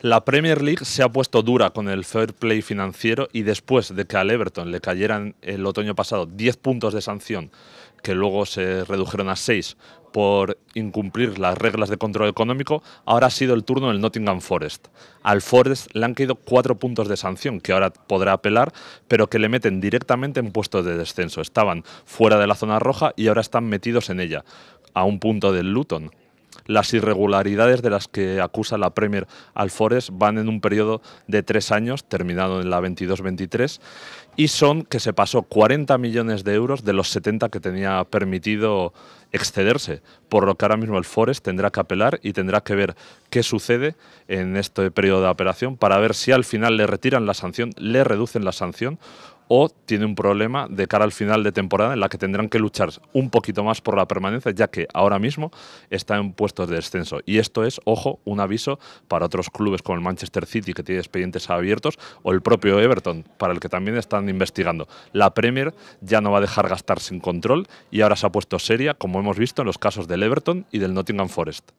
La Premier League se ha puesto dura con el fair play financiero y después de que al Everton le cayeran el otoño pasado 10 puntos de sanción, que luego se redujeron a 6 por incumplir las reglas de control económico, ahora ha sido el turno del Nottingham Forest. Al Forest le han caído 4 puntos de sanción, que ahora podrá apelar, pero que le meten directamente en puestos de descenso. Estaban fuera de la zona roja y ahora están metidos en ella, a un punto del Luton las irregularidades de las que acusa la Premier al van en un periodo de tres años, terminado en la 22-23, y son que se pasó 40 millones de euros de los 70 que tenía permitido excederse, por lo que ahora mismo el Forest tendrá que apelar y tendrá que ver qué sucede en este periodo de operación para ver si al final le retiran la sanción, le reducen la sanción o tiene un problema de cara al final de temporada en la que tendrán que luchar un poquito más por la permanencia, ya que ahora mismo está en puestos de descenso. Y esto es, ojo, un aviso para otros clubes como el Manchester City, que tiene expedientes abiertos, o el propio Everton, para el que también están investigando. La Premier ya no va a dejar gastar sin control y ahora se ha puesto seria, como hemos visto en los casos del Everton y del Nottingham Forest.